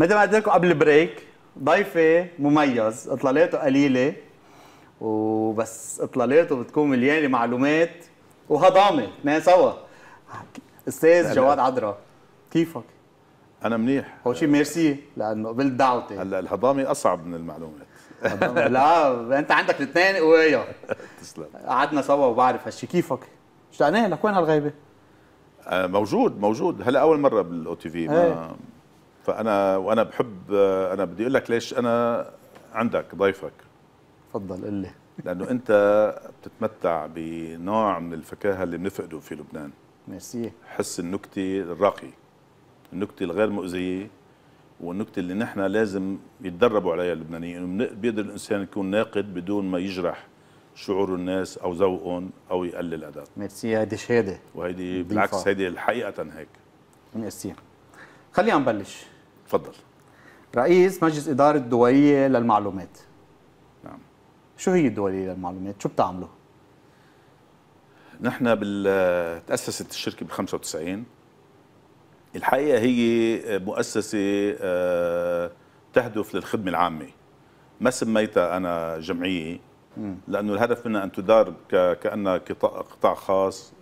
مثل ما قلت لكم قبل البريك ضيفي مميز اطلالاته قليله وبس اطلالاته بتكون مليانه معلومات وهضامه اثنين سوا استاذ جواد عدرا كيفك؟ انا منيح اول شيء ميرسي لانه قبلت دعوتي هلا الهضامه اصعب من المعلومات لا انت عندك الاثنين قوية تسلم قعدنا سوا وبعرف هالشيء كيفك؟ اشتقنا يعني؟ لك وين هالغيبه؟ آه، موجود موجود هلا اول مره بالاو تي في ما إيه. فانا وانا بحب انا بدي اقول لك ليش انا عندك ضيفك تفضل قل لي لانه انت بتتمتع بنوع من الفكاهه اللي بنفقده في لبنان ميرسي حس النكته الراقي النكته الغير مؤذيه والنكته اللي نحن لازم يتدربوا عليها اللبنانيين انه بيقدر الانسان يكون ناقد بدون ما يجرح شعور الناس او ذوقهم او يقلل ادب ميرسي هيدي شهاده وهيدي بالعكس هيدي الحقيقه هيك ميرسي خلينا نبلش تفضل رئيس مجلس إدارة الدولية للمعلومات نعم شو هي الدولية للمعلومات؟ شو بتعملوا؟ نحن بال تأسست الشركة بال 95 الحقيقة هي مؤسسة آه، تهدف للخدمة العامة ما سميتها أنا جمعية لأنه الهدف منها أن تدار كأنها قطاع خاص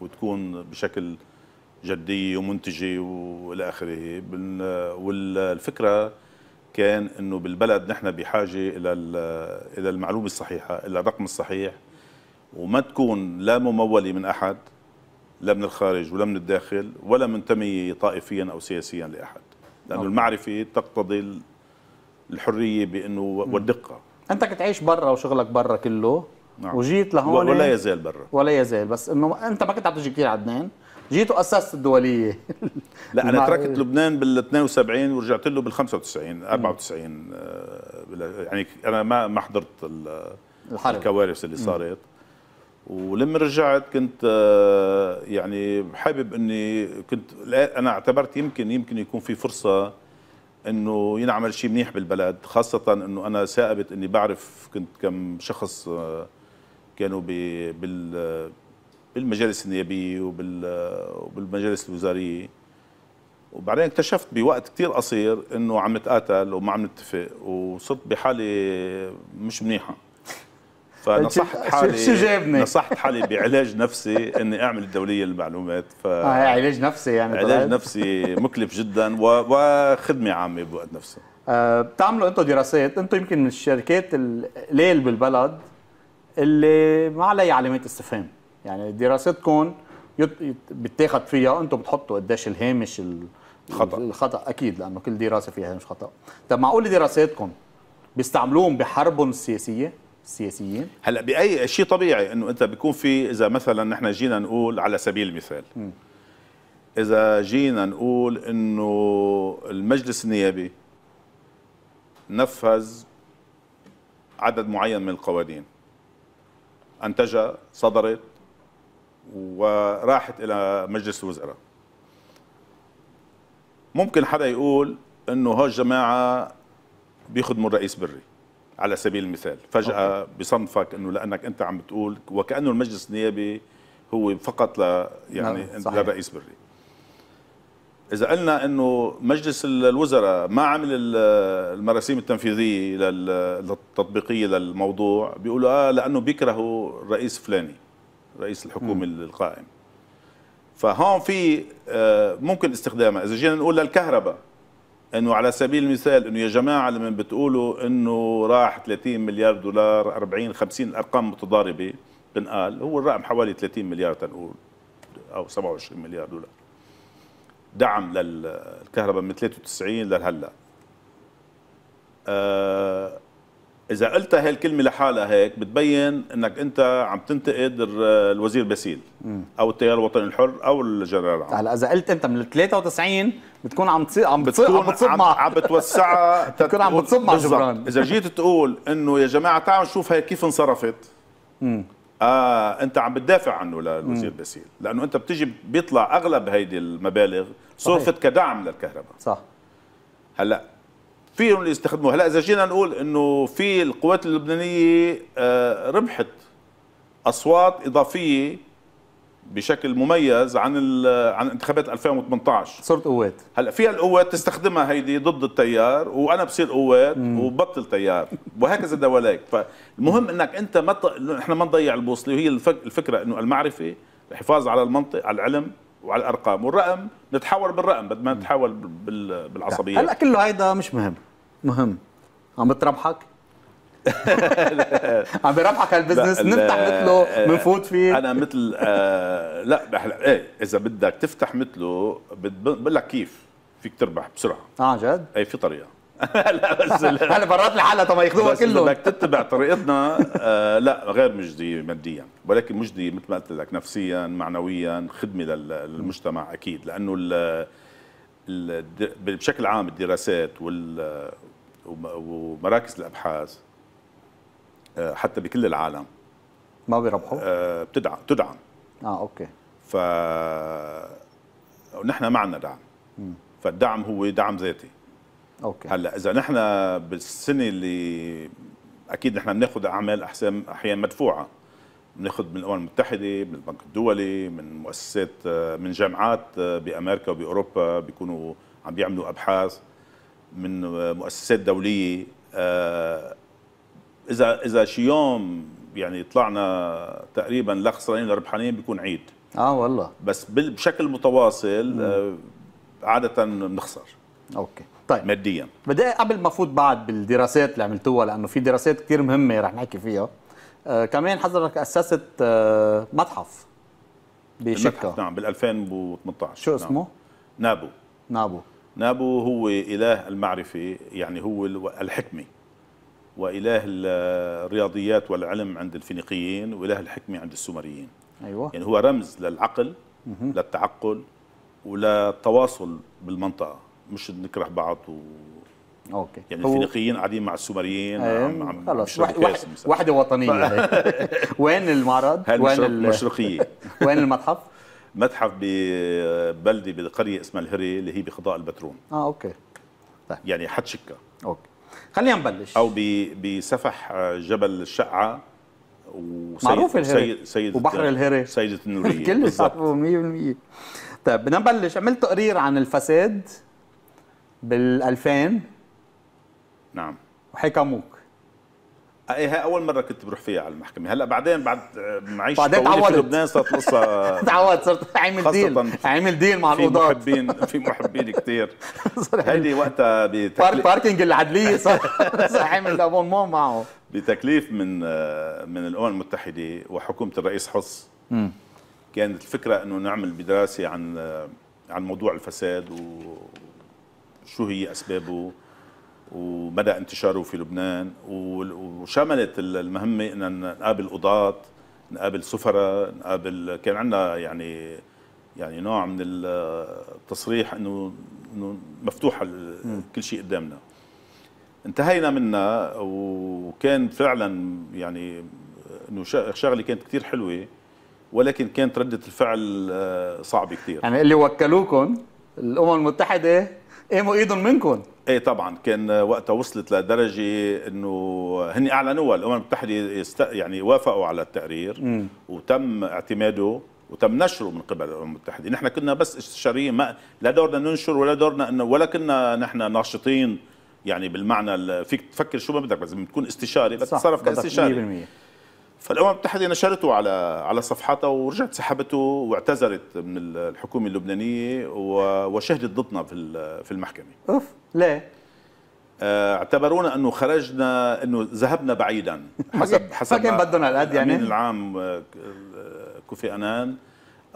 وتكون بشكل جديه ومنتجه والى اخره والفكره كان انه بالبلد نحن بحاجه الى الى المعلومه الصحيحه الى الرقم الصحيح وما تكون لا مموله من احد لا من الخارج ولا من الداخل ولا منتميه طائفيا او سياسيا لاحد لانه المعرفه تقتضي الحريه بانه والدقه انت كنت عايش برا وشغلك برا كله نعم. وجيت لهون ولا إيه؟ يزال برا ولا يزال بس انه انت ما كنت عم تجي كثير عدنان جيت واسست الدوليه لا انا تركت لبنان بال 72 ورجعت له بال 95 94 يعني انا ما ما حضرت الحرب. الكوارث اللي صارت ولما رجعت كنت آه، يعني حابب اني كنت انا اعتبرت يمكن يمكن يكون في فرصه انه ينعمل شيء منيح بالبلد خاصه انه انا سائبت اني بعرف كنت كم شخص آه، كانوا بال بالمجالس النيابيه وبالمجالس الوزاريه وبعدين اكتشفت بوقت كثير قصير انه عم نتقاتل وما عم نتفق وصرت بحاله مش منيحه فنصحت حالي شو جابني؟ نصحت حالي بعلاج نفسي اني اعمل الدوليه للمعلومات ف اه علاج نفسي يعني طيب. علاج طبعاً. نفسي مكلف جدا و... وخدمه عامه بوقت نفسه آه بتعملوا انتم دراسات انتم يمكن من الشركات القليل بالبلد اللي ما علي علامات استفهام يعني دراستكم بتاخد فيها انتم بتحطوا قديش الهامش الخطا الخطا اكيد لانه كل دراسه فيها هامش خطا طب معقول دراساتكم بيستعملوهم بحربهم السياسيه السياسيين هلا باي شيء طبيعي انه انت بيكون في اذا مثلا نحن جينا نقول على سبيل المثال م. اذا جينا نقول انه المجلس النيابي نفذ عدد معين من القوانين انتجها صدرت وراحت الى مجلس الوزراء ممكن حدا يقول انه هالجماعه بيخدموا الرئيس بري على سبيل المثال فجاه أوكي. بصنفك انه لانك انت عم بتقول وكانه المجلس النيابي هو فقط ل يعني نعم، صحيح. للرئيس بري اذا قلنا انه مجلس الوزراء ما عمل المراسيم التنفيذيه للتطبيقيه للموضوع بيقولوا اه لانه بيكرهوا الرئيس فلاني رئيس الحكومه القائم فهون في آه، ممكن استخدامها اذا جينا نقول للكهرباء انه على سبيل المثال انه يا جماعه لما بتقولوا انه راح 30 مليار دولار 40 50 الارقام متضاربه بنقال هو الرقم حوالي 30 مليار تنقول او 27 مليار دولار دعم للكهرباء من 93 لهلا آه، اذا قلت هاي الكلمه لحالها هيك بتبين انك انت عم تنتقد الوزير باسيل او التيار الوطني الحر او الجنرال عم. هلا اذا قلت انت من 93 بتكون عم تصير عم بتصير عم بتصب عم بتوسعها بتكون عم بتصب مع جبران اذا جيت تقول انه يا جماعه تعالوا نشوف هي كيف انصرفت آه انت عم بتدافع عنه للوزير باسيل لانه انت بتجي بيطلع اغلب هيدي المبالغ صرفت كدعم للكهرباء صح هلا فيهم اللي يستخدموه هلا اذا جينا نقول انه في القوات اللبنانيه آه، ربحت اصوات اضافيه بشكل مميز عن عن انتخابات 2018 صرت قوات هلا فيها القوات تستخدمها هيدي ضد التيار وانا بصير قوات وبطل تيار وهكذا دواليك فالمهم انك انت ما احنا ما نضيع البوصله وهي الفكره انه المعرفه الحفاظ على المنطق على العلم وعلى الارقام والرقم نتحاور بالرقم بدل ما بال... بالعصبيه هلا كله هيدا مش مهم مهم عم بتربحك عم بربحك هالبزنس نفتح مثله آه، بنفوت فيه انا مثل آه، لا هلا ايه اذا بدك تفتح مثله بقول لك كيف فيك تربح بسرعه اه جد؟ ايه في طريقه لا بس هلا برات لحالها طب ياخذوها كله بدك تتبع طريقتنا آه، لا غير مجدي ماديا ولكن مجدي مثل ما قلت لك نفسيا معنويا خدمه للمجتمع اكيد لانه بشكل عام الدراسات ومراكز الابحاث آه، حتى بكل العالم ما بيربحوا؟ آه، بتدعم تدعم اه اوكي ف ونحن ما عندنا دعم م. فالدعم هو دعم ذاتي اوكي هلا اذا نحن بالسنه اللي اكيد نحن بناخذ اعمال احسن احيانا مدفوعه بناخذ من الامم المتحده من البنك الدولي من مؤسسات آه، من جامعات بامريكا وباوروبا بيكونوا عم بيعملوا ابحاث من آه، مؤسسات دوليه آه، اذا اذا شي يوم يعني طلعنا تقريبا لا ولا ربحانين بيكون عيد اه والله بس بشكل متواصل مم. آه، عاده بنخسر اوكي طيب ماديا بدي قبل ما افوت بعد بالدراسات اللي عملتوها لانه في دراسات كثير مهمه رح نحكي فيها آه كمان حضرتك اسست آه متحف بشكه نعم بال 2018 شو اسمه؟ نعم. نابو نابو نابو هو إله المعرفة يعني هو الحكمة وإله الرياضيات والعلم عند الفينيقيين وإله الحكمة عند السومريين أيوة. يعني هو رمز للعقل مهم. للتعقل وللتواصل بالمنطقة مش نكره بعض و... اوكي يعني الفينيقيين قاعدين مع السومريين أيه. خلص وحده وطنيه وين المعرض؟ وين المشرقيه وين المتحف؟ متحف ببلده بقريه اسمها الهري اللي هي بقضاء البترون اه اوكي طيب. يعني شكة اوكي خلينا نبلش او بسفح جبل الشقعه معروف الهري سيد وبحر الهري سيدة النورية الكل صاحبه 100% طيب بدنا نبلش عملت تقرير عن الفساد بال 2000 نعم وحكموك ايه اول مره كنت بروح فيها على المحكمه هلا بعدين بعد آه، معيش بعدين في لبنان صارت قصه تعودت صرت عامل ديل عامل ديل مع القضاة في محبين في محبين كثير هيدي وقتها بتكليف باركينج العدليه صار صار عامل ابونمون معه بتكليف من آه، من الامم المتحده وحكومه الرئيس حص كانت الفكره انه نعمل بدراسه عن آه، عن موضوع الفساد وشو هي اسبابه وبدا انتشاره في لبنان وشملت المهمه ان نقابل قضاة نقابل سفراء نقابل كان عندنا يعني يعني نوع من التصريح انه انه مفتوح كل شيء قدامنا انتهينا منها وكان فعلا يعني انه شغله كانت كثير حلوه ولكن كانت رده الفعل آه، صعبه كثير يعني اللي وكلوكم الامم المتحده قاموا ايدهم منكم ايه طبعا كان وقتها وصلت لدرجه انه هن اعلنوها الامم المتحده يست... يعني وافقوا على التقرير م. وتم اعتماده وتم نشره من قبل الامم المتحده، نحن كنا بس استشاريين ما لا دورنا ننشر ولا دورنا انه ولا كنا نحن ناشطين يعني بالمعنى فيك تفكر شو ما بدك بس بتكون استشاري بتتصرف كاستشاري 100% فالامم المتحده نشرته على على صفحتها ورجعت سحبته واعتذرت من الحكومه اللبنانيه وشهدت ضدنا في في المحكمه اوف ليه آه، اعتبرونا انه خرجنا انه ذهبنا بعيدا حسب حسب ما كان بدهم هالقد يعني الامين العام آه، آه، كوفي انان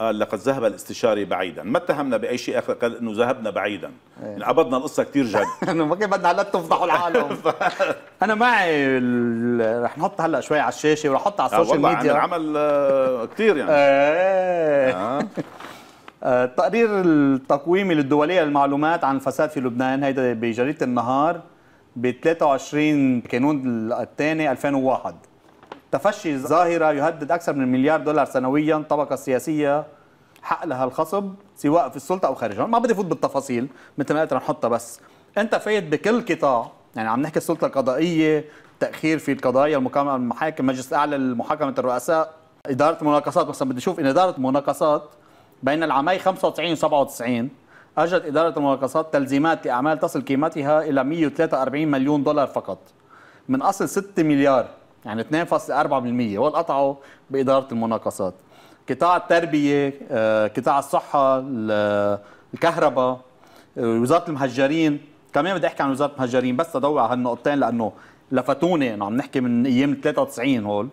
قال لقد ذهب الاستشاري بعيدا ما اتهمنا باي شيء اخر قال انه ذهبنا بعيدا انعبضنا إيه. يعني القصه كثير جد ما كان بدنا هلا تفضحوا العالم انا معي رح نحط هلا شوي على الشاشه ورح احط على آه، السوشيال ميديا والله العمل آه، كثير يعني إيه. آه. التقرير آه، التقويمي للدولية للمعلومات عن الفساد في لبنان هيدا بجريدة النهار ب 23 كانون الثاني 2001 تفشي ظاهرة يهدد أكثر من مليار دولار سنويا الطبقة السياسية حق لها الخصب سواء في السلطة أو خارجها ما بدي فوت بالتفاصيل مثل ما قلت نحطها بس أنت فايت بكل قطاع يعني عم نحكي السلطة القضائية تأخير في القضايا المقامة المحاكم مجلس أعلى المحاكمه الرؤساء إدارة المناقصات مثلا بدي أشوف إن إدارة المناقصات بين العامي 95 و 97 أجرت إدارة المناقصات تلزيمات لأعمال تصل قيمتها إلى 143 مليون دولار فقط من أصل 6 مليار يعني 2.4% والقطعوا قطعوا بإدارة المناقصات قطاع التربية آه، قطاع الصحة الكهرباء وزارة المهجرين كمان بدي أحكي عن وزارة المهجرين بس ادوع على هالنقطتين لأنه لفتوني انه عم نحكي من ايام 93 هول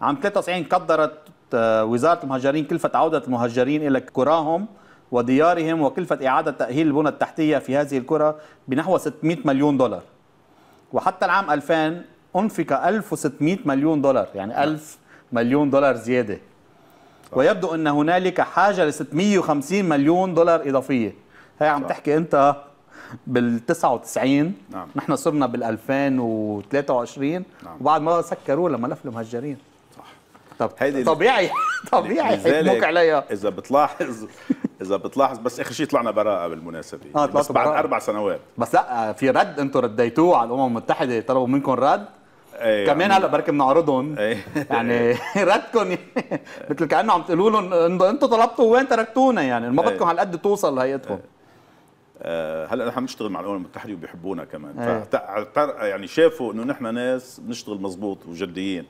عام 93 قدرت آه، وزاره المهجرين كلفه عوده المهجرين الى قراهم وديارهم وكلفه اعاده تاهيل البنى التحتيه في هذه القرى بنحو 600 مليون دولار وحتى العام 2000 أنفق 1600 مليون دولار يعني 1000 نعم. مليون دولار زيادة ويبدو أن هنالك حاجة ل 650 مليون دولار إضافية هي عم تحكي أنت بال 99 نعم. نحن صرنا بال 2023 نعم. وبعد ما سكروا لملف المهجرين صح طب هيدي طبيعي طبيعي يحكموك عليها اذا بتلاحظ اذا بتلاحظ بس اخر شيء طلعنا براءه بالمناسبه آه بس بعد اربع سنوات بس لا آه، في رد انتم رديتوه على الامم المتحده طلبوا منكم رد أيوة. كمان هلا بركي بنعرضهم أيوة. يعني ردكم مثل كانه عم تقولوا لهم انتم طلبتوا وين تركتونا يعني ما أيوة. بدكم هالقد توصل لهيئتكم أيوة. آه، هلا نحن بنشتغل مع الامم المتحده وبيحبونا كمان أيوة. يعني شافوا انه نحن ناس بنشتغل مزبوط وجديين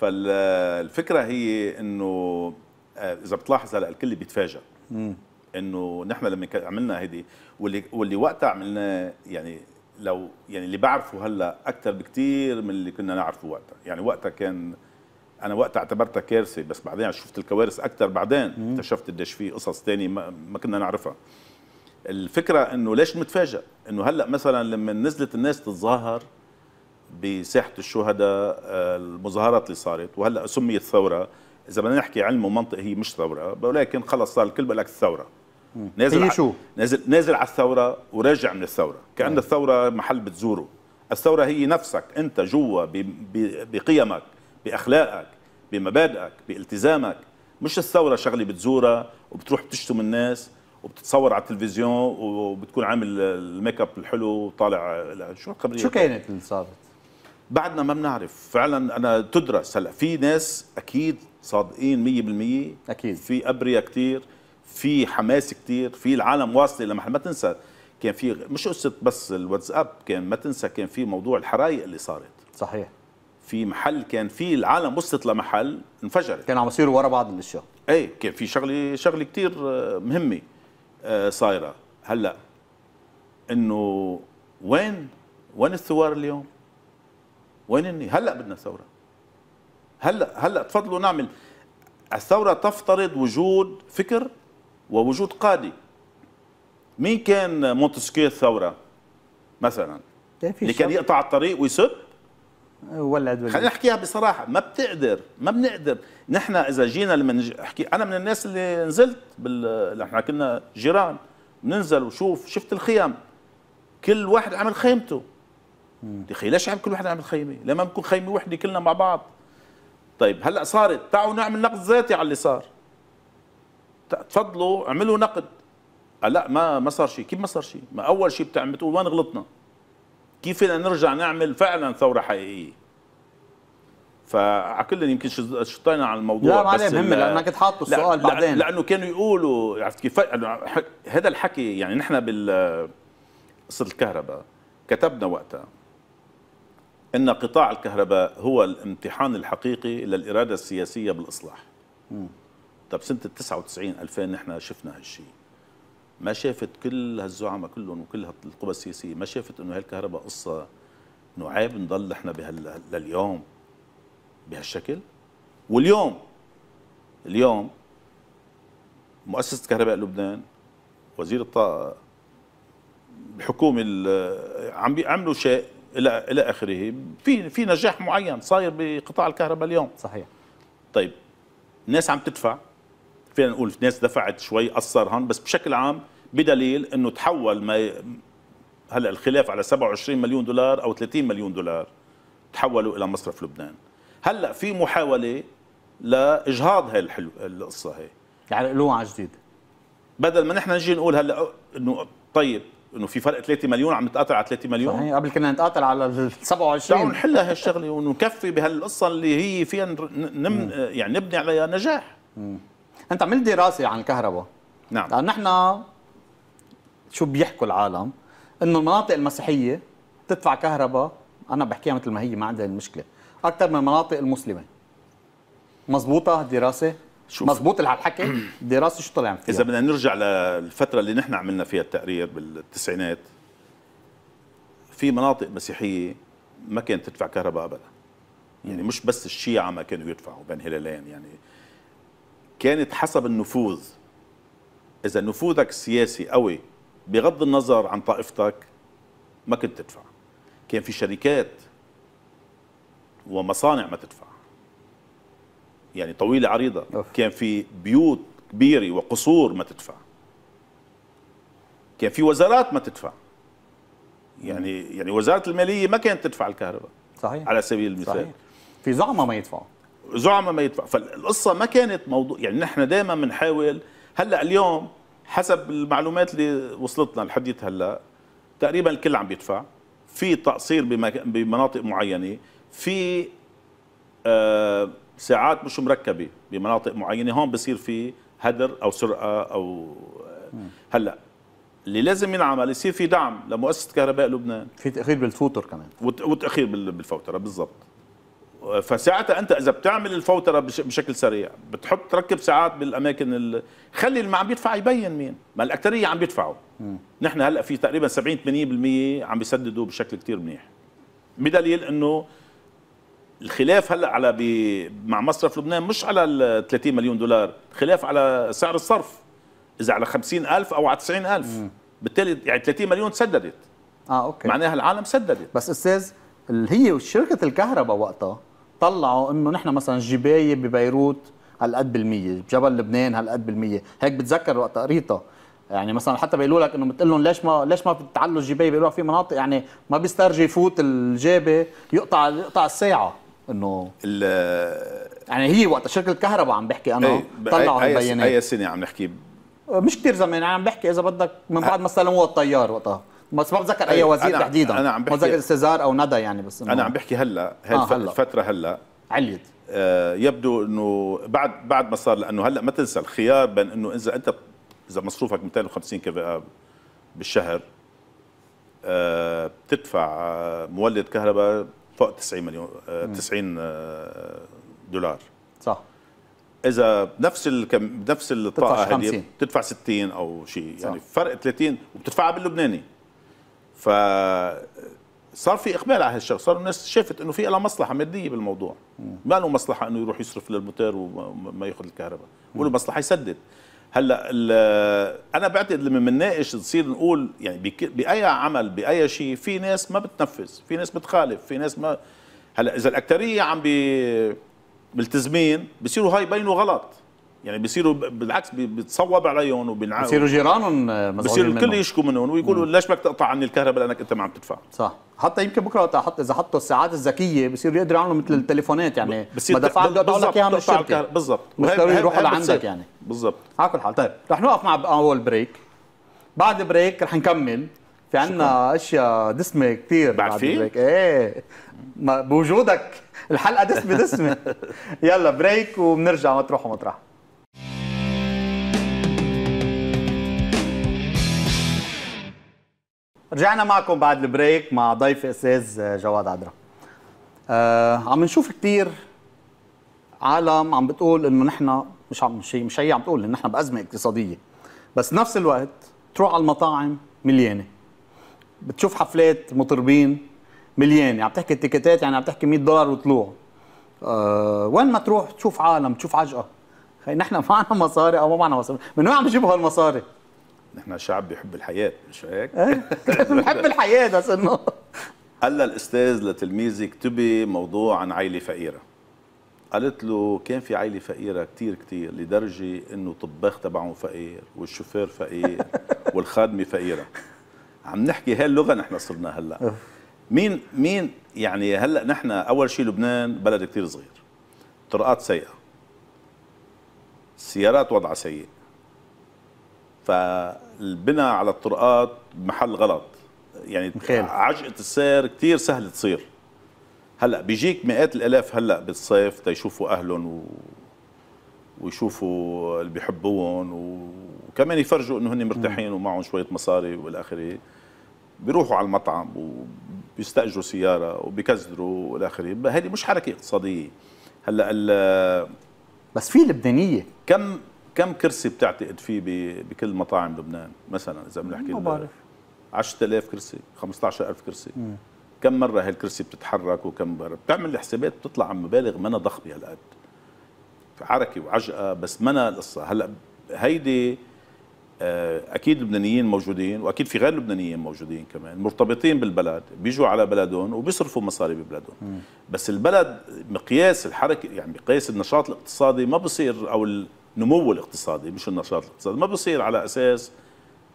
فالفكره هي انه آه، اذا بتلاحظ هلا الكل بيتفاجئ انه نحن لما عملنا هيدي واللي واللي وقتها عملناه يعني لو يعني اللي بعرفه هلا اكثر بكثير من اللي كنا نعرفه وقتها يعني وقتها كان انا وقتها اعتبرتها كارثه بس بعدين يعني شفت الكوارث اكثر بعدين اكتشفت قديش في قصص ثانيه ما, ما كنا نعرفها الفكره انه ليش متفاجئ انه هلا مثلا لما نزلت الناس تتظاهر بساحه الشهداء آه، المظاهرات اللي صارت وهلا سميت ثوره اذا بدنا نحكي علم ومنطق هي مش ثوره ولكن خلص صار الكل بقول لك الثوره نازل شو؟ نازل نازل على الثوره وراجع من الثوره كان مم. الثوره محل بتزوره الثوره هي نفسك انت جوا بقيمك باخلاقك بمبادئك بالتزامك مش الثوره شغله بتزورها وبتروح بتشتم الناس وبتتصور على التلفزيون وبتكون عامل الميك اب الحلو وطالع شو القبريه شو كانت اللي صارت؟ بعدنا ما بنعرف فعلا انا تدرس هلا في ناس اكيد صادقين 100% اكيد في ابرياء كثير في حماس كتير في العالم واصله لما ما تنسى كان في مش قصه بس الواتساب كان ما تنسى كان في موضوع الحرائق اللي صارت صحيح في محل كان في العالم وصلت لمحل انفجرت كان عم يصير ورا بعض الاشياء ايه كان في شغله شغله كثير آه، مهمه آه، صايره هلا انه وين وين الثوار اليوم؟ وين اني هلا بدنا ثوره هلا هلا تفضلوا نعمل الثوره تفترض وجود فكر ووجود قاضي مين كان مونتسكيو الثوره مثلا اللي كان يقطع الطريق ويسب ولد ولد خلينا نحكيها بصراحه ما بتقدر ما بنقدر نحن اذا جينا لما احكي انا من الناس اللي نزلت بال احنا كنا جيران بننزل وشوف شفت الخيام كل واحد عمل خيمته اخي ليش عم كل واحد عمل خيمه لما بكون خيمه وحده كلنا مع بعض طيب هلا صارت تعالوا نعمل نقد ذاتي على اللي صار تفضلوا اعملوا نقد لا ما ما صار شيء كيف ما صار شيء ما اول شيء بتعمل بتقول وين غلطنا كيف فينا نرجع نعمل فعلا ثوره حقيقيه فعلى كل يمكن شطينا على الموضوع لا ما عليه مهم لانك حاطه السؤال لا بعدين لانه كانوا يقولوا عرفت كيف هذا الحكي يعني نحن بال قصه الكهرباء كتبنا وقتها ان قطاع الكهرباء هو الامتحان الحقيقي للاراده السياسيه بالاصلاح م. طب سنه ال 99 2000 نحن شفنا هالشيء ما شافت كل هالزعماء كلهم وكل القوى السياسيه ما شافت انه هالكهرباء قصه انه عيب نضل نحن بهال لليوم بهالشكل واليوم اليوم مؤسسه كهرباء لبنان وزير الطاقه الحكومه عم بيعملوا شيء الى الى اخره في في نجاح معين صاير بقطاع الكهرباء اليوم صحيح طيب الناس عم تدفع فينا نقول ناس دفعت شوي قصرهن بس بشكل عام بدليل انه تحول ما هلا الخلاف على 27 مليون دولار او 30 مليون دولار تحولوا الى مصرف لبنان هلا في محاوله لاجهاض هاي الحلو القصه هي يعني على جديد بدل ما نحن نجي نقول هلا انه طيب انه في فرق 3 مليون عم نتقاطع على 3 مليون صحيح قبل كنا نتقاطع على ال 27 تعالوا نحلها هالشغله ونكفي بهالقصه اللي هي فيها نم يعني نبني عليها نجاح م. انت عملت دراسه عن الكهرباء نعم لان نحن شو بيحكوا العالم انه المناطق المسيحيه تدفع كهرباء انا بحكيها مثل ما هي ما عندها المشكله اكثر من المناطق المسلمه مزبوطه الدراسه شوف مزبوط الحكي الدراسه شو طلع فيها اذا بدنا نرجع للفتره اللي نحن عملنا فيها التقرير بالتسعينات في مناطق مسيحيه ما كانت تدفع كهرباء ابدا يعني مش بس الشيعة ما كانوا يدفعوا بين هلالين يعني كانت حسب النفوذ اذا نفوذك السياسي قوي بغض النظر عن طائفتك ما كنت تدفع كان في شركات ومصانع ما تدفع يعني طويله عريضه أوف. كان في بيوت كبيره وقصور ما تدفع كان في وزارات ما تدفع يعني يعني وزاره الماليه ما كانت تدفع الكهرباء صحيح على سبيل المثال صحيح. في زعماء ما يدفعوا زعمة ما يدفع فالقصه ما كانت موضوع يعني نحن دائما بنحاول هلا اليوم حسب المعلومات اللي وصلتنا لحديت هلا تقريبا الكل عم بيدفع في تقصير بمناطق معينه في آه، ساعات مش مركبه بمناطق معينه هون بصير في هدر او سرقه او هلا اللي لازم ينعمل يصير في دعم لمؤسسه كهرباء لبنان في تاخير بالفوتر كمان وتاخير بالفوتره بالضبط فساعتها انت اذا بتعمل الفوتره بشكل سريع بتحط تركب ساعات بالاماكن ال... خلي اللي عم بيدفع يبين مين ما الاكثريه عم بيدفعوا نحن هلا في تقريبا 70 80% عم بيسددوا بشكل كثير منيح بدليل انه الخلاف هلا على ب... مع مصرف لبنان مش على ال 30 مليون دولار خلاف على سعر الصرف اذا على 50000 او على 90000 بالتالي يعني 30 مليون سددت اه اوكي معناها العالم سددت بس استاذ هي شركه الكهرباء وقتها طلعوا انه نحن مثلا جبايه ببيروت هالقد بالمية بجبل لبنان هالقد بالمية هيك بتذكر وقت قريتها يعني مثلا حتى بيقولوا لك انه بتقول لهم ليش ما ليش ما بتعلوا الجبايه بيقولوا لك في مناطق يعني ما بيسترجي يفوت الجابه يقطع يقطع الساعه انه ال يعني هي وقت شركه الكهرباء عم بحكي انا إيه، طلعوا البيانات اي سنه عم نحكي مش كثير زمان يعني عم بحكي اذا بدك من بعد ما استلموها الطيار وقتها بس ما بتذكر اي وزير تحديدا انا عم بحكي بتذكر سيزار او ندى يعني بس انا عم بحكي هلا هالفتره آه هلا عليت آه يبدو انه بعد بعد ما صار لانه هلا ما تنسى الخيار بين انه اذا انت اذا مصروفك 250 كفي آه، بالشهر آه بتدفع آه، مولد كهرباء فوق 90 مليون آه 90 آه، دولار صح اذا بنفس الكم بنفس الطاقه هذه بتدفع 60 او شيء يعني فرق 30 وبتدفعها باللبناني فصار في اقبال على هالشغل صار الناس شافت انه في لها مصلحه ماديه بالموضوع ما له مصلحه انه يروح يصرف للموتور وما ياخذ الكهرباء وله مصلحه يسدد هلا انا بعتقد لما بنناقش تصير نقول يعني باي عمل باي شيء في ناس ما بتنفذ في ناس بتخالف في ناس ما هلا اذا الاكثريه عم بي ملتزمين بصيروا هاي يبينوا غلط يعني بيصيروا بالعكس بيتصوب عليهم وبينعقوا بصيروا جيرانهم آه، بصيروا الكل يشكوا منهم ويقولوا ليش بدك تقطع عني الكهرباء لانك انت ما عم تدفع صح حتى يمكن بكره وقت حط اذا حطوا الساعات الذكيه بصيروا يقدروا يعملوا مثل التليفونات يعني ما دفعت بقول لك اياها من الشركه بالضبط مش يروحوا لعندك يعني بالضبط على كل حال طيب رح نوقف مع اول بريك بعد بريك رح نكمل في عندنا اشياء دسمه كثير بعد, في؟ بريك ايه بوجودك الحلقه دسمه دسمه يلا بريك وبنرجع مطروح ومطرح مطرح رجعنا معكم بعد البريك مع ضيف استاذ آه، جواد عدرا آه عم نشوف كثير عالم عم بتقول انه نحن مش عم شيء مش هي عم تقول انه نحن بازمه اقتصاديه بس نفس الوقت تروح على المطاعم مليانه بتشوف حفلات مطربين مليانه عم تحكي تيكتات يعني عم تحكي 100 دولار وطلوع أه وين ما تروح تشوف عالم تشوف عجقه نحن معنا مصاري او ما معنا مصاري من وين عم نجيبوا هالمصاري نحن شعب بيحب الحياه مش هيك؟ إيه؟ بنحب الحياه بس انه قال الاستاذ لتلميذي اكتبي موضوع عن عائله فقيره قالت له كان في عائله فقيره كثير كثير لدرجه انه الطباخ تبعهم فقير والشوفير فقير والخادمه فقيره عم نحكي هاي اللغه نحن صرنا هلا مين مين يعني هلا نحن اول شيء لبنان بلد كثير صغير طرقات سيئه السيارات وضعها سيء ف البناء على الطرقات بمحل غلط يعني مخيل. عجقه السير كثير سهل تصير هلا بيجيك مئات الالاف هلا بالصيف تيشوفوا اهلهم و... ويشوفوا اللي بيحبوهم وكمان يفرجوا انه هن مرتاحين ومعهم شويه مصاري والى اخره بيروحوا على المطعم وبيستاجروا سياره وبيكزروا والى اخره هذه مش حركه اقتصاديه هلا ال... بس في لبنانيه كم كم كرسي بتعتقد فيه بكل مطاعم لبنان مثلا اذا بنحكي ما بعرف 10000 كرسي 15000 كرسي مم. كم مره هالكرسي بتتحرك وكم مره بتعمل الحسابات بتطلع عن مبالغ منا ضخمه هالقد عركه وعجقه بس منا القصه هلا هيدي آه، اكيد لبنانيين موجودين واكيد في غير لبنانيين موجودين كمان مرتبطين بالبلد بيجوا على بلدهم وبيصرفوا مصاري ببلدهم بس البلد مقياس الحركه يعني مقياس النشاط الاقتصادي ما بصير او النمو الاقتصادي مش النشاط الاقتصادي ما بصير على اساس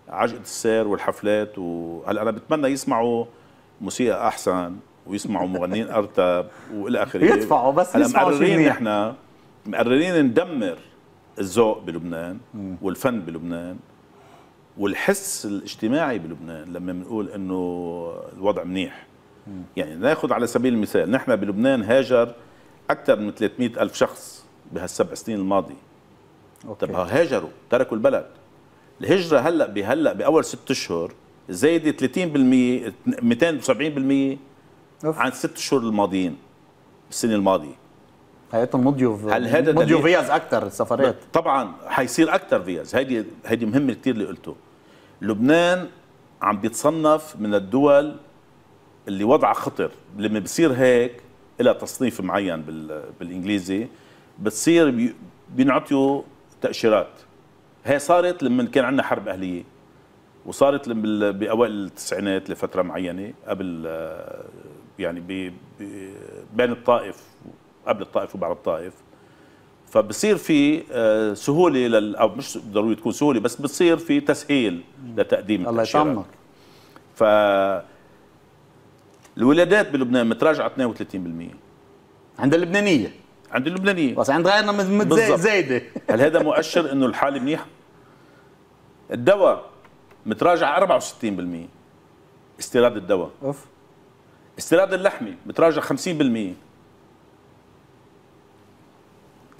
عجقه السير والحفلات وهلا انا بتمنى يسمعوا موسيقى احسن ويسمعوا مغنيين ارتب والى اخره يدفعوا بس يسمعوا مقررين نحن مقررين ندمر الذوق بلبنان والفن بلبنان والحس الاجتماعي بلبنان لما بنقول انه الوضع منيح يعني ناخذ على سبيل المثال نحن بلبنان هاجر اكثر من 300 الف شخص بهالسبع سنين الماضيه طب هاجروا تركوا البلد الهجرة هلأ بهلأ بأول ست أشهر زايدة 30% 270% عن ست أشهر الماضيين السنة الماضية حياتهم مضيوا هل هذا مضيوا فيز اكثر السفرات طبعا حيصير اكثر فيز هيدي هيدي مهمه كثير اللي قلته لبنان عم بيتصنف من الدول اللي وضعها خطر لما بصير هيك إلى تصنيف معين بالانجليزي بتصير بينعطيوا تأشيرات هي صارت لما كان عندنا حرب أهلية وصارت بأوائل التسعينات لفترة معينة قبل آه، يعني بي بي بين الطائف قبل الطائف وبعد الطائف فبصير في آه، سهولة لل أو مش ضروري تكون سهولة بس بصير في تسهيل لتقديم الله يطمنك ف الولادات بلبنان متراجعة 32% عند اللبنانية عند اللبنانيين بس عند غيرنا زايده هل هذا مؤشر انه الحاله منيحه؟ الدواء متراجع 64% استيراد الدواء اوف استيراد اللحمه متراجع 50%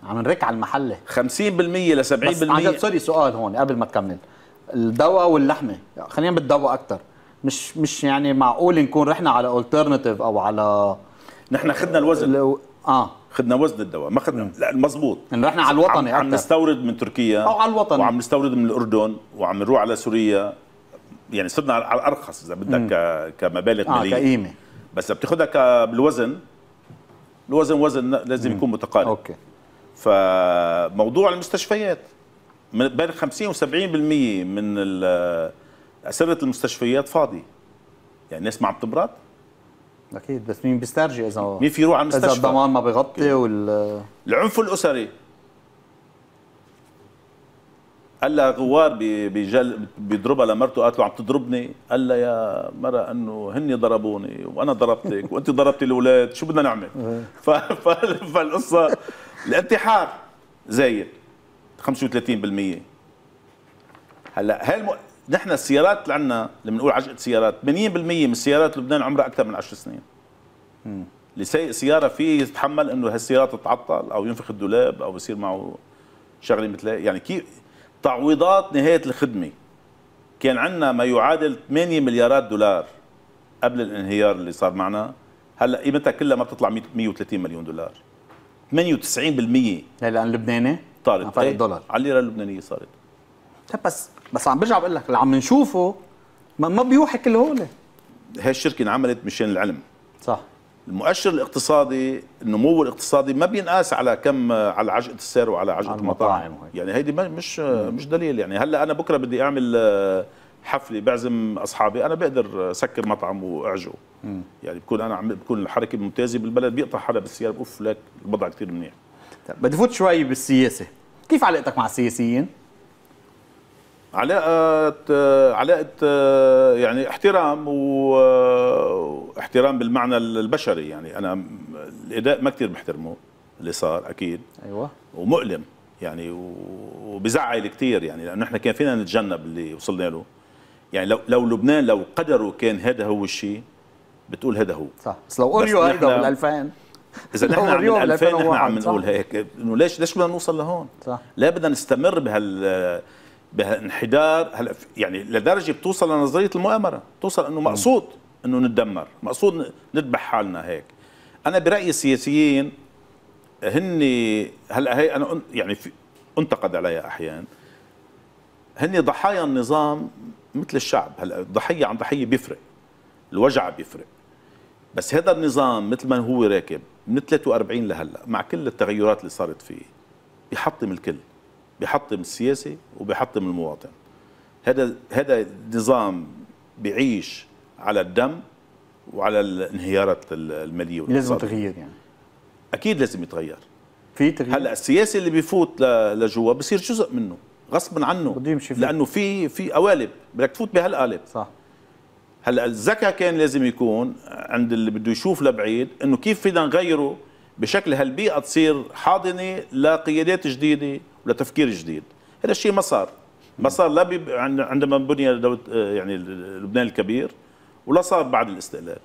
عم نرك على المحله 50% ل 70% بس عن جد سوري سؤال هون قبل ما تكمل الدواء واللحمه خلينا بالدواء اكثر مش مش يعني معقول نكون رحنا على الترناتيف او على نحن اخذنا الوزن اه خدنا وزن الدواء ما خدنا نعم. لا مزبوط انه احنا على الوطن عم, عم نستورد من تركيا او على الوطن وعم نستورد من الاردن وعم نروح على سوريا يعني صرنا على الارخص اذا بدك كمبالغ آه ماليه كقيمه بس بتاخذها بالوزن الوزن وزن لازم مم. يكون متقارب اوكي فموضوع المستشفيات من بين 50 و70% من اسره المستشفيات فاضيه يعني الناس ما عم تمرض اكيد بس مين بيسترجي اذا مين في يروح على المستشفى اذا الضمان ما بيغطي إيه. وال العنف الاسري قال لها غوار بجل بيضربها لمرته قالت له عم تضربني قال لها يا مرة انه هن ضربوني وانا ضربتك وانت ضربتي الاولاد شو بدنا نعمل إيه. فالقصه الانتحار زايد 35% هلا الم... نحن السيارات اللي عندنا اللي بنقول عجقه سيارات 80% من السيارات لبنان عمرها اكثر من 10 سنين امم اللي سياره فيه يتحمل انه هالسياره تتعطل او ينفخ الدولاب او يصير معه شغله مثل يعني كيف تعويضات نهايه الخدمه كان عندنا ما يعادل 8 مليارات دولار قبل الانهيار اللي صار معنا هلا قيمتها كلها ما بتطلع 130 مليون دولار 98% هلا لان لبناني؟ طارت طارت إيه. دولار على الليره اللبنانيه صارت طيب بس بس عم برجع بقول لك اللي عم نشوفه ما ما بيوحي كل هول هي الشركه انعملت مشان العلم صح المؤشر الاقتصادي النمو الاقتصادي ما بينقاس على كم على عجقه السير وعلى عجقه المطاعم يعني هيدي مش مش دليل يعني هلا انا بكره بدي اعمل آه، حفله بعزم اصحابي انا بقدر سكر مطعم واعجو يعني بكون انا عم بكون الحركه ممتازه بالبلد بيقطع حدا بالسياره بقول لك الوضع كثير منيح طيب بدي فوت شوي بالسياسه كيف علاقتك مع السياسيين علاقة علاقة آه، يعني احترام واحترام آه، بالمعنى البشري يعني انا الاداء ما كثير بحترمه اللي صار اكيد ايوه ومؤلم يعني وبزعل كثير يعني لانه نحن كان فينا نتجنب اللي وصلنا له يعني لو لو لبنان لو قدروا كان هذا هو الشيء بتقول هذا هو صح بس لو اوريو ايضا بال2000 اذا نحن عم من 2000 نحن عم نقول هيك انه ليش ليش بدنا نوصل لهون صح لا بدنا نستمر بهال بهالانحدار هلا يعني لدرجه بتوصل لنظريه المؤامره بتوصل انه مقصود انه نتدمر مقصود نذبح حالنا هيك انا برايي السياسيين هن هلا هي انا يعني انتقد عليها احيانا هن ضحايا النظام مثل الشعب هلا ضحيه عن ضحيه بيفرق الوجع بيفرق بس هذا النظام مثل ما هو راكب من 43 لهلا مع كل التغيرات اللي صارت فيه بيحطم الكل بيحطم السياسي وبيحطم المواطن هذا هذا نظام بيعيش على الدم وعلى الانهيارات الماليه لازم تغيير يعني اكيد لازم يتغير في تغيير هلا السياسي اللي بيفوت لجوا بصير جزء منه غصبا عنه بده يمشي فيه. لانه في في قوالب بدك تفوت بهالقالب صح هلا الذكاء كان لازم يكون عند اللي بده يشوف لبعيد انه كيف فينا نغيره بشكل هالبيئه تصير حاضنه لقيادات جديده ولتفكير جديد هذا الشيء ما صار ما صار لا عندما بني دولة آه، يعني لبنان الكبير ولا صار بعد الاستقلال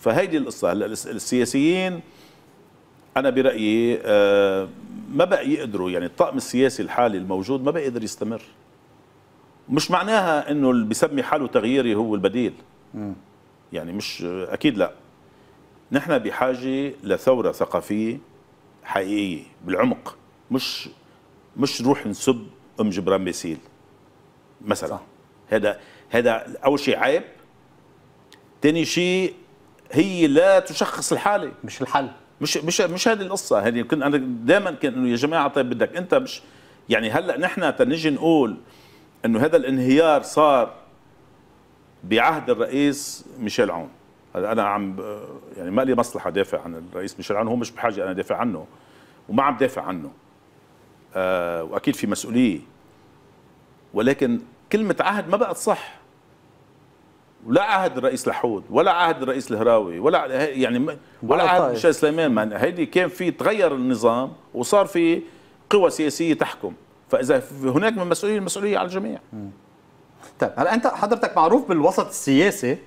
فهيدي القصة هلا السياسيين أنا برأيي آه، ما بقى يقدروا يعني الطقم السياسي الحالي الموجود ما بقى يقدر يستمر مش معناها انه اللي بيسمي حاله تغييري هو البديل يعني مش اكيد لا نحن بحاجه لثوره ثقافيه حقيقيه بالعمق مش مش نروح نسب ام جبران باسيل مثلا صح. هذا هذا اول شيء عيب ثاني شيء هي لا تشخص الحاله مش الحل مش مش مش هذه القصه هذه كنت انا دائما كان انه يا جماعه طيب بدك انت مش يعني هلا نحن تنجي نقول انه هذا الانهيار صار بعهد الرئيس ميشيل عون هلا انا عم يعني ما لي مصلحه دافع عن الرئيس ميشيل عون هو مش بحاجه انا دافع عنه وما عم دافع عنه آه، واكيد في مسؤوليه ولكن كلمه عهد ما بقت صح ولا عهد الرئيس لحود ولا عهد الرئيس الهراوي ولا يعني ولا عهد الشيخ سليمان هيدي كان في تغير النظام وصار في قوى سياسيه تحكم فاذا هناك من مسؤوليه المسؤوليه على الجميع طيب هلا انت حضرتك معروف بالوسط السياسي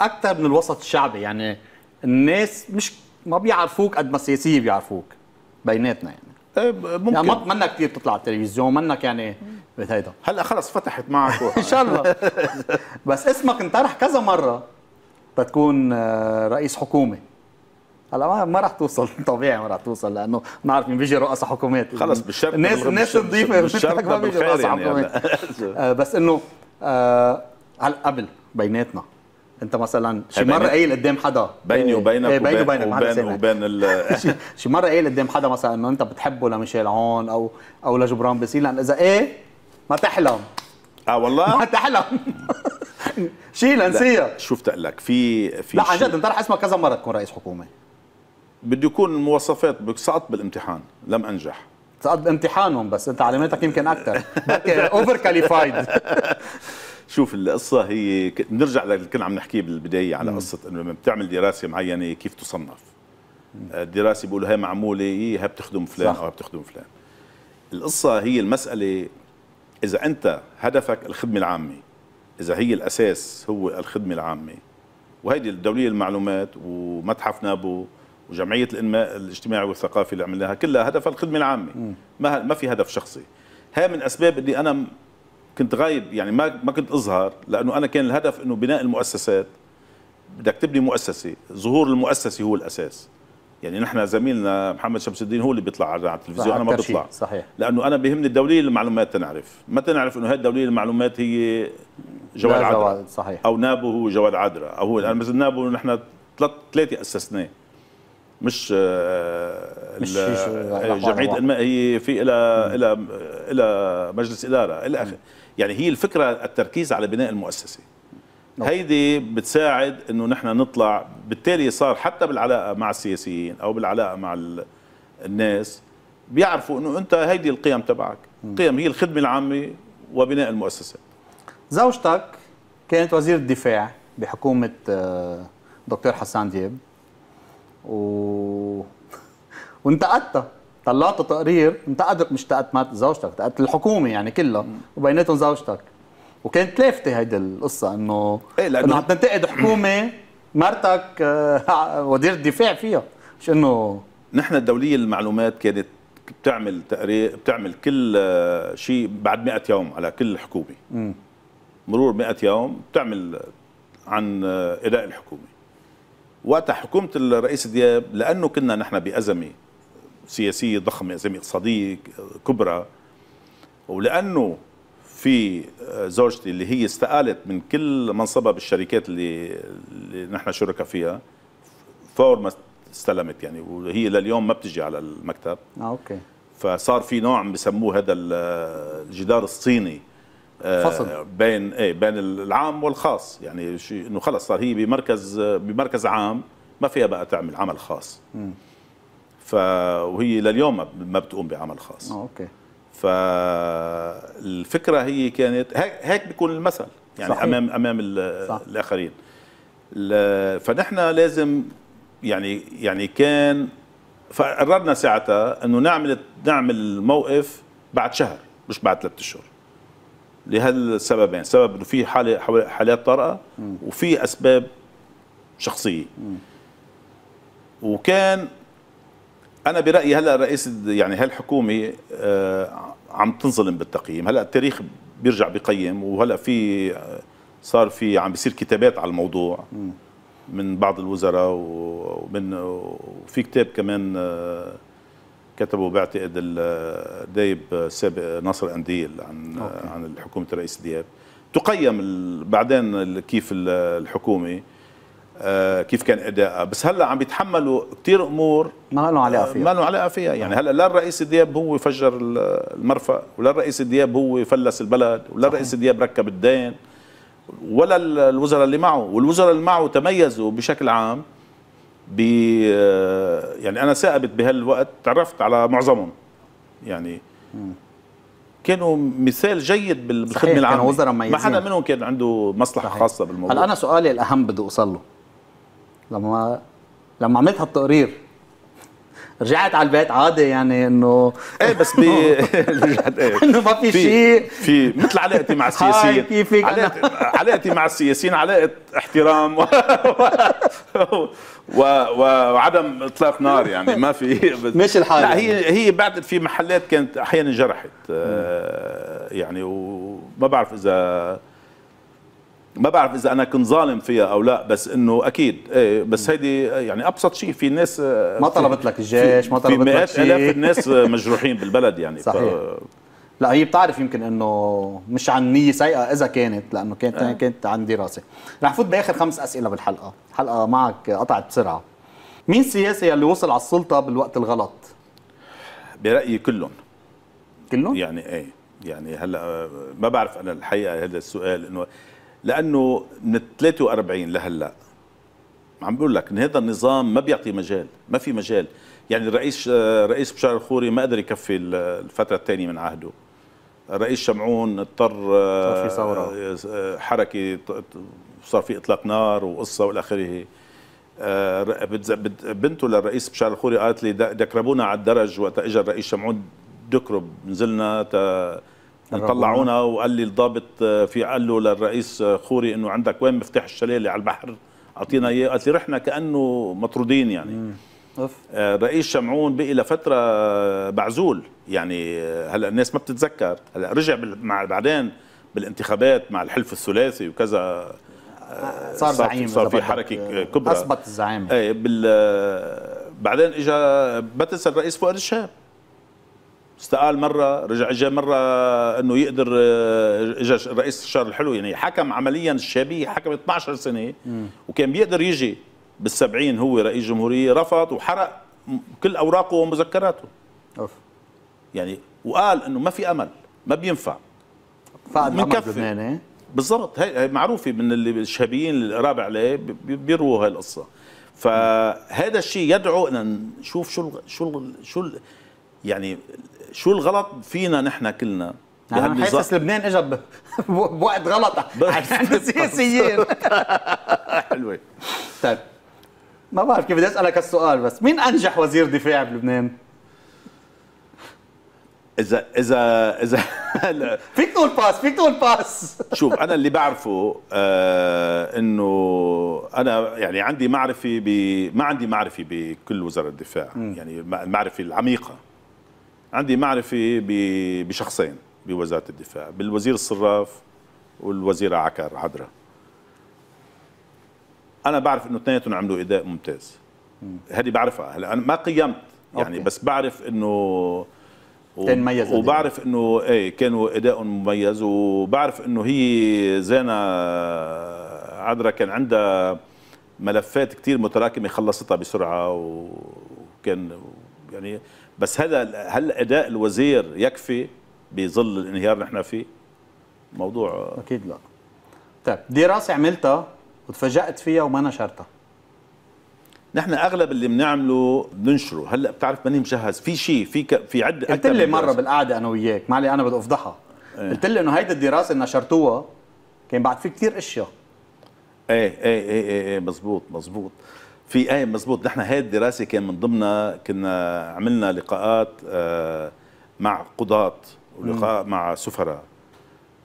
اكثر من الوسط الشعبي يعني الناس مش ما بيعرفوك قد ما السياسيين بيعرفوك بيناتنا يعني إيه، ممكن يعني منك كثير تطلع على التلفزيون منك يعني إيه، هيدا هلا خلص فتحت معك ان شاء الله بس اسمك انطرح كذا مره تكون آه، رئيس حكومه هلا ما راح توصل طبيعي ما راح توصل لانه بنعرف مين بيجي رؤساء حكومات خلص بالشرق الناس الناس نظيفه بالشرق ما بيجي رؤساء يعني. حكومات يعني بس انه آه، هلا قبل بيناتنا انت مثلا شي مره قايل قدام حدا بيني وبينك إيه، بيني وبينك وبين وبين شي مره قايل قدام حدا مثلا انه انت بتحبه لميشيل عون او او لجبران باسيل لان اذا ايه ما تحلم اه والله ما تحلم شي انسيها شوف لك في في لا عن جد انت رح اسمك كذا مره تكون رئيس حكومه بده يكون المواصفات سقطت بالامتحان لم انجح سقطت بامتحانهم بس انت علاماتك يمكن اكثر اوفر كاليفايد شوف القصه هي بنرجع للي كنا عم نحكيه بالبدايه على قصه انه لما بتعمل دراسه معينه كيف تصنف الدراسه آه، بيقولوا هي معموله إيه، هي إيه بتخدم فلان صح. او بتخدم فلان القصه هي المساله اذا انت هدفك الخدمه العامه اذا هي الاساس هو الخدمه العامه وهيدي الدوليه للمعلومات ومتحف نابو وجمعيه الانماء الاجتماعي والثقافي اللي عملناها كلها هدفها الخدمه العامه ما ما في هدف شخصي هي من اسباب اني انا كنت غايب يعني ما ما كنت اظهر لانه انا كان الهدف انه بناء المؤسسات بدك تبني مؤسسه ظهور المؤسسه هو الاساس يعني نحن زميلنا محمد شمس الدين هو اللي بيطلع على التلفزيون انا ما بطلع صحيح لانه انا بيهمني الدوليه للمعلومات تنعرف ما تنعرف انه هاي الدوليه للمعلومات هي جواد عدرا صحيح او نابو هو جواد عدرا او هو انا يعني مثل نابو نحن ثلاثه اسسناه مش, آه، مش إيه، جمعيه انماء هي في لها لها لها مجلس اداره الى اخره يعني هي الفكره التركيز على بناء المؤسسه نعم. هيدي بتساعد انه نحن نطلع بالتالي صار حتى بالعلاقه مع السياسيين او بالعلاقه مع الناس بيعرفوا انه انت هيدي القيم تبعك القيم هي الخدمه العامه وبناء المؤسسة زوجتك كانت وزير الدفاع بحكومه آه، دكتور حسان دياب و وانتقدتها طلعت تقرير انتقدت مش انتقدت زوجتك انتقدت الحكومه يعني كلها وبيناتهم زوجتك وكانت لافتة هيدي القصة انه إيه لأنه انه عم تنتقد حكومة مرتك آه، وزير الدفاع فيها مش انه نحن الدولية المعلومات كانت بتعمل تقرير بتعمل كل آه، شيء بعد 100 يوم على كل حكومة مرور 100 يوم بتعمل عن آه، اداء الحكومة وقتها حكومة الرئيس دياب لأنه كنا نحن بأزمة سياسيه ضخمه ازمه اقتصاديه كبرى ولانه في زوجتي اللي هي استقالت من كل منصبها بالشركات اللي, اللي نحن شركة فيها فور ما استلمت يعني وهي لليوم ما بتجي على المكتب اه اوكي فصار في نوع بسموه هذا الجدار الصيني آه، فصل بين ايه بين العام والخاص يعني انه خلص صار هي بمركز بمركز عام ما فيها بقى تعمل عمل خاص م. ف وهي لليوم ما بتقوم بعمل خاص آه، اوكي فالفكره هي كانت هيك بيكون المثل يعني صحيح. امام امام الاخرين فنحن لازم يعني يعني كان فقررنا ساعتها انه نعمل نعمل الموقف بعد شهر مش بعد ثلاثة اشهر لهالسببين سبب انه في حاله حالات طارئه وفي اسباب شخصيه م. وكان انا برايي هلا رئيس يعني هالحكومه آه، عم تنظلم بالتقييم هلا التاريخ بيرجع بقيم وهلا في آه، صار في عم بيصير كتابات على الموضوع من بعض الوزراء ومن وفي كتاب كمان آه، كتبه بعتقد الدايب السابق ناصر انديل عن أوكي. عن حكومه الرئيس دياب تقيم بعدين كيف الحكومه آه، كيف كان اداءه بس هلا عم بيتحملوا كثير امور ما لهم علاقه فيها ما لهم علاقه فيها يعني هلا لا الرئيس دياب هو فجر المرفأ ولا الرئيس دياب هو فلس البلد ولا الرئيس دياب ركب الدين ولا الوزراء اللي معه والوزراء اللي معه تميزوا بشكل عام ب آه، يعني انا ثائبت بهالوقت تعرفت على معظمهم يعني كانوا مثال جيد بالخدمه العامه ما حدا منهم كان عنده مصلحه صحيح. خاصه بالموضوع هلا انا سؤالي الاهم بدي اوصل له لما لما عملت هالتقرير رجعت على البيت عادي يعني انه ايه بس ب رجعت ايه انه ما في شيء في مثل علاقتي مع السياسيين كيفك علاقتي مع السياسيين علاقه احترام و... و... وعدم اطلاق نار يعني ما في مش الحال لا هي يعني. هي بعد في محلات كانت احيانا جرحت آه، يعني وما بعرف اذا ما بعرف اذا انا كنت ظالم فيها او لا بس انه اكيد ايه بس هيدي يعني ابسط شيء في ناس آه، ما طلبت لك الجيش ما طلبت لك شيء في مئات الناس آه، مجروحين بالبلد يعني صحيح ف... لا هي بتعرف يمكن انه مش عن نيه سيئه اذا كانت لانه كانت أه. كانت عن دراسه رح فوت باخر خمس اسئله بالحلقه الحلقه معك قطعت بسرعه مين السياسي اللي وصل على السلطه بالوقت الغلط برايي كلهم كلهم يعني ايه يعني هلا آه، ما بعرف انا الحقيقه هذا السؤال انه لانه من 43 لهلا عم بقول لك إن هذا النظام ما بيعطي مجال ما في مجال يعني الرئيس رئيس بشار الخوري ما قدر يكفي الفتره الثانيه من عهده الرئيس شمعون اضطر صار في ثوره آه، آه، حركه صار في اطلاق نار وقصه والى اخره آه، بنته للرئيس بشار الخوري قالت لي دكربونا على الدرج وقت اجى الرئيس شمعون دكرب نزلنا طلعونا وقال لي الضابط آه، في قال له للرئيس آه، خوري انه عندك وين مفتاح اللي على البحر اعطينا اياه قالت لي رحنا كانه مطرودين يعني اوف آه، رئيس شمعون بقي لفتره معزول يعني هلا الناس ما بتتذكر هلا رجع مع بعدين بالانتخابات مع الحلف الثلاثي وكذا صار زعيم صار في حركه كبرى اثبت الزعامه ايه بال بعدين اجى بتس الرئيس فؤاد الشاب استقال مرة رجع اجى مرة انه يقدر آه، اجى رئيس الشهر الحلو يعني حكم عمليا الشابية حكم 12 سنة م. وكان بيقدر يجي بالسبعين هو رئيس جمهورية رفض وحرق كل اوراقه ومذكراته أوف. يعني وقال انه ما في امل ما بينفع فقد الامل بلبناني إيه؟ بالضبط هي معروفه من اللي الشهابيين اللي قراب عليه بيرووا هاي القصه فهذا الشيء يدعو ان نشوف شو الـ شو الـ شو ال يعني شو الغلط فينا نحن كلنا حاسس لبنان اجى بوقت غلط السياسيين حلوه طيب ما بعرف كيف بدي اسالك السؤال بس مين انجح وزير دفاع بلبنان؟ اذا اذا اذا فيك تقول باس فيك تقول باس شوف انا اللي بعرفه آه انه انا يعني عندي معرفه ب ما عندي معرفه بكل وزاره الدفاع يعني المعرفه العميقه عندي معرفة بشخصين بوزارة الدفاع بالوزير الصراف والوزيرة عكر عدرا أنا بعرف إنه اثنيناتهم عملوا أداء ممتاز هذه بعرفها هلا أنا ما قيمت يعني أوكي. بس بعرف إنه و... مميز وبعرف انه ايه كانوا اداء مميز وبعرف انه هي زينه عدرا كان عندها ملفات كثير متراكمه خلصتها بسرعه وكان يعني بس هذا هل اداء الوزير يكفي بظل الانهيار اللي احنا فيه؟ موضوع اكيد لا طيب دراسه عملتها وتفاجات فيها وما نشرتها نحن اغلب اللي بنعمله بننشره هلا بتعرف ماني مجهز في شيء في ك... في عده قلت لي مره بالقعده انا وياك معلي انا بدي افضحها ايه. قلت لي انه هيدي الدراسه اللي نشرتوها كان بعد في كثير اشياء ايه ايه ايه ايه, ايه مزبوط مزبوط في اي مزبوط نحن هاي الدراسه كان من ضمنها كنا عملنا لقاءات آه، مع قضاة ولقاء مع سفراء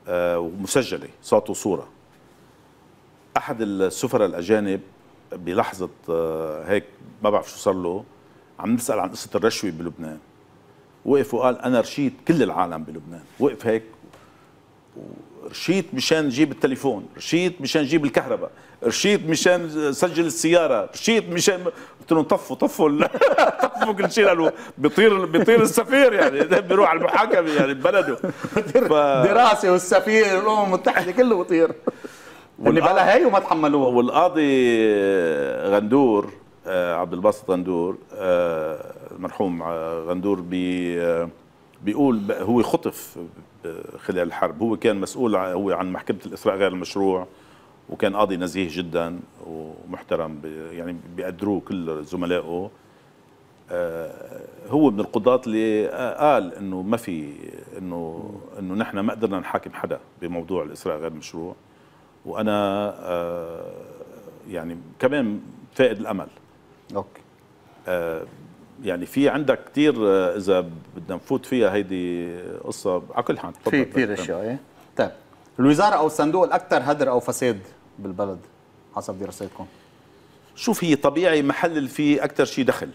آه، ومسجله صوت وصوره احد السفراء الاجانب بلحظه آه، هيك ما بعرف شو صار له عم نسال عن قصه الرشوه بلبنان وقف وقال انا رشيت كل العالم بلبنان وقف هيك رشيط مشان نجيب التليفون رشيط مشان نجيب الكهرباء رشيد مشان سجل السياره رشيد مشان قلت لهم طفوا طفوا طفوا كل شيء قالوا بيطير بيطير السفير يعني بيروح على المحاكمه يعني ببلده ف... دراسه والسفير والامم المتحده كله بيطير واللي بلا هي وما تحملوها والقاضي آه، غندور آه، عبد الباسط غندور آه، المرحوم غندور ب بيقول هو خطف آه، خلال الحرب هو كان مسؤول هو عن محكمة الإسراء غير المشروع وكان قاضي نزيه جدا ومحترم يعني بيقدروه كل زملائه آه، هو من القضاة اللي آه، قال انه ما في انه انه نحن ما قدرنا نحاكم حدا بموضوع الاسراء غير المشروع وانا يعني كمان فائد الامل اوكي يعني في عندك كثير آه، اذا بدنا نفوت فيها هيدي قصه على كل حال في كثير اشياء ايه طيب الوزاره او الصندوق الاكثر هدر او فساد بالبلد حسب دراستكم شوف هي طبيعي محل فيه اكثر شيء دخل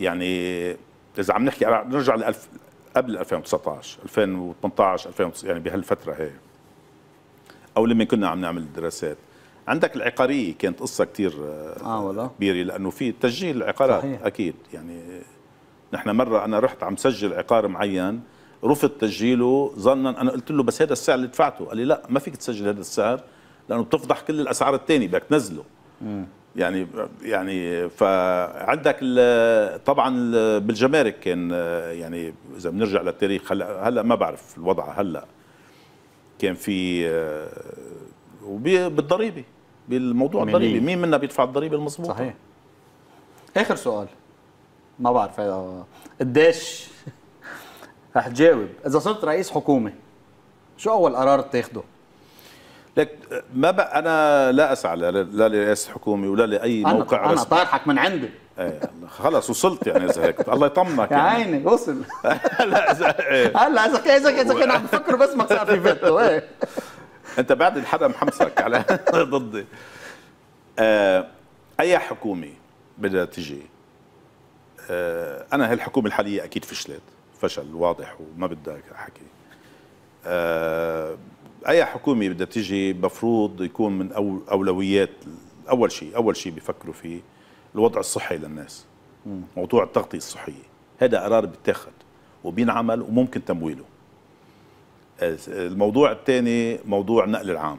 يعني اذا عم نحكي نرجع لألف قبل 2019 2018 2019 يعني بهالفتره هي او لما كنا عم نعمل دراسات عندك العقاريه كانت قصه كثير آه, آه، كبيره لانه في تسجيل العقارات صحيح. اكيد يعني نحن مره انا رحت عم سجل عقار معين رفض تسجيله ظنا انا قلت له بس هذا السعر اللي دفعته قال لي لا ما فيك تسجل هذا السعر لانه بتفضح كل الاسعار الثانيه بدك تنزله يعني يعني فعندك طبعا بالجمارك كان آه، يعني اذا بنرجع للتاريخ هلا هلا ما بعرف الوضع هلا كان في آه، وبالضريبه بالموضوع الضريبي مين منا بيدفع الضريبه المضبوطه صحيح اخر سؤال ما بعرف قديش رح تجاوب اذا صرت رئيس حكومه شو اول قرار تاخده لك ما بقى انا لا اسعى لا لرئاسه حكومه ولا لاي أنا موقع انا رسمي. طارحك من عندي ايه خلص وصلت يعني اذا هيك الله يطمنك يا يعني. عيني وصل إيه. هلا اذا هلا اذا اذا كان عم بفكر بس ما صار في فيتو ايه انت بعد الحدا محمسك على ضدي آه اي حكومه بدها تجي آه انا هالحكومه الحاليه اكيد فشلت فشل واضح وما بدها حكي آه اي حكومه بدها تجي مفروض يكون من اولويات اول شيء اول شيء بيفكروا فيه الوضع الصحي للناس موضوع التغطيه الصحيه هذا قرار بيتاخذ وبينعمل وممكن تمويله الموضوع الثاني موضوع النقل العام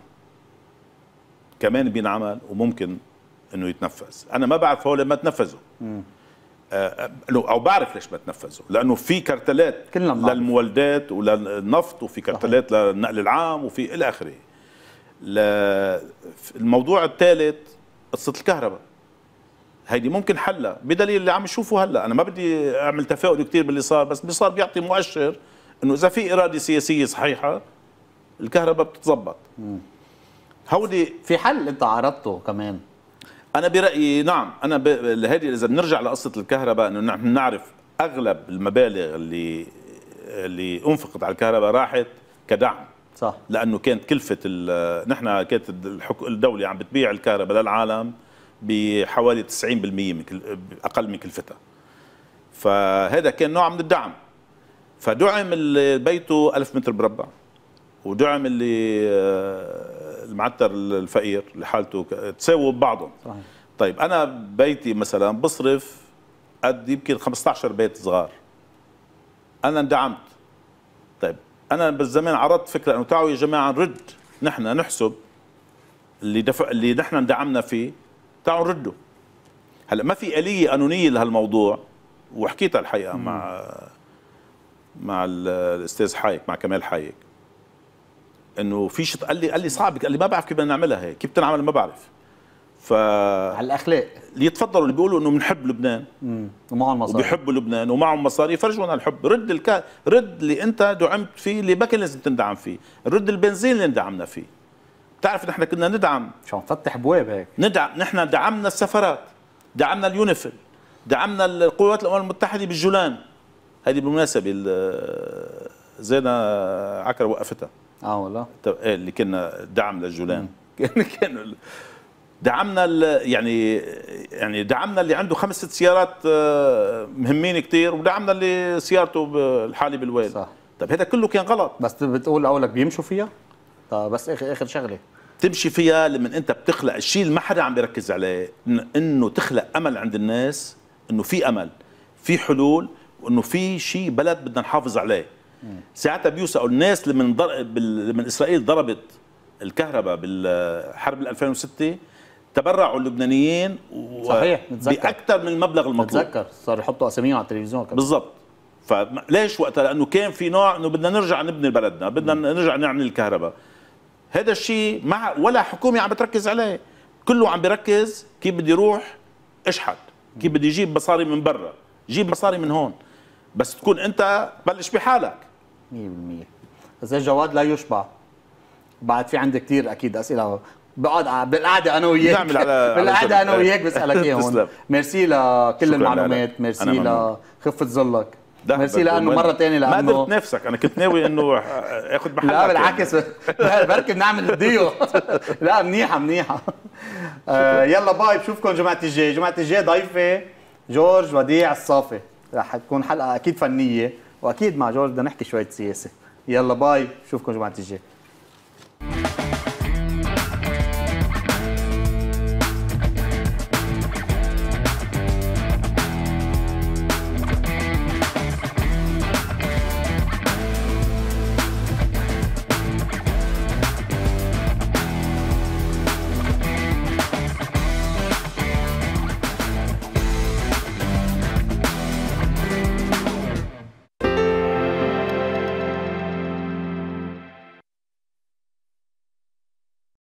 كمان بينعمل وممكن انه يتنفذ انا ما بعرف هول ما تنفذوا آه، او بعرف ليش ما تنفذوا لانه في كرتلات للمولدات وللنفط وفي كرتلات صحيح. للنقل العام وفي الى اخره الموضوع الثالث قصه الكهرباء هيدي ممكن حلها بدليل اللي عم نشوفه هلا انا ما بدي اعمل تفاؤل كثير باللي صار بس اللي صار بيعطي مؤشر انه اذا في اراده سياسيه صحيحه الكهرباء بتتظبط هودي في حل انت عرضته كمان انا برايي نعم انا ب... هذه اذا بنرجع لقصه الكهرباء انه نحن نعرف اغلب المبالغ اللي اللي انفقت على الكهرباء راحت كدعم صح لانه كانت كلفه ال... نحن كانت الدوله عم بتبيع الكهرباء للعالم بحوالي 90% من كل... اقل من كلفتها فهذا كان نوع من الدعم فدعم اللي بيته ألف متر مربع ودعم اللي المعتر الفقير لحالته تساووا ببعضهم صحيح. طيب انا بيتي مثلا بصرف قد يمكن 15 بيت صغار انا اندعمت طيب انا بالزمان عرضت فكره انه تعالوا يا جماعه نرد نحن نحسب اللي دفع اللي نحن اندعمنا فيه تعالوا نرده هلا ما في اليه قانونيه لهالموضوع وحكيتها الحقيقه مع مع الاستاذ حايك مع كمال حايك انه في شيء قال لي قال لي صعب قال لي ما بعرف كيف بدنا نعملها هيك كيف بتنعمل ما بعرف ف على الاخلاق اللي يتفضلوا اللي بيقولوا انه بنحب لبنان امم ومعهم مصاري وبيحبوا لبنان ومعهم مصاري فرجونا الحب رد الك... رد اللي انت دعمت فيه اللي ما كان لازم تندعم فيه رد البنزين اللي اندعمنا فيه بتعرف نحن كنا ندعم شو عم تفتح ابواب هيك ندعم نحن دعمنا السفارات دعمنا اليونيفل دعمنا القوات الامم المتحده بالجولان هذه بالمناسبه زينة عكرة وقفتها اه والله ايه اللي كنا دعم للجولان كان دعمنا يعني يعني دعمنا اللي عنده خمس ست سيارات آه، مهمين كثير ودعمنا اللي سيارته الحالي بالويل صح طيب هذا كله كان غلط بس بتقول اقول لك بيمشوا فيها طيب بس اخر اخر شغله تمشي فيها لما انت بتخلق الشيء اللي ما حدا عم بيركز عليه انه تخلق امل عند الناس انه في امل في حلول انه في شيء بلد بدنا نحافظ عليه ساعتها بيوسعوا الناس اللي من در... بال... من اسرائيل ضربت الكهرباء بالحرب ال 2006 تبرعوا اللبنانيين و... صحيح نتذكر باكثر من المبلغ المطلوب نتذكر صار يحطوا اساميهم على التلفزيون كمان بالضبط فليش وقتها لانه كان في نوع انه بدنا نرجع نبني بلدنا بدنا م. نرجع نعمل الكهرباء هذا الشيء مع ولا حكومه عم بتركز عليه كله عم بيركز كيف بدي يروح اشحت كيف بدي يجيب مصاري من برا جيب مصاري من هون بس تكون انت بلش بحالك 100% بس جواد لا يشبع بعد في عندي كثير اكيد اسئله بقعد بالقعده انا وياك نعمل على بالقعده انا وياك بسالك اياهم ميرسي لكل المعلومات ميرسي لخفه ظلك ميرسي لانه مره ثانيه لانه ما قدرت نفسك انا كنت ناوي انه اخذ محلك يعني. لا بالعكس بركي بنعمل ديو لا منيحه منيحه آه يلا باي بشوفكم جمعه الجاي جمعه الجاي ضيفي جورج وديع الصافي رح تكون حلقه اكيد فنيه واكيد مع جورج بدنا نحكي شويه سياسه يلا باي شوفكم جمعه الجاي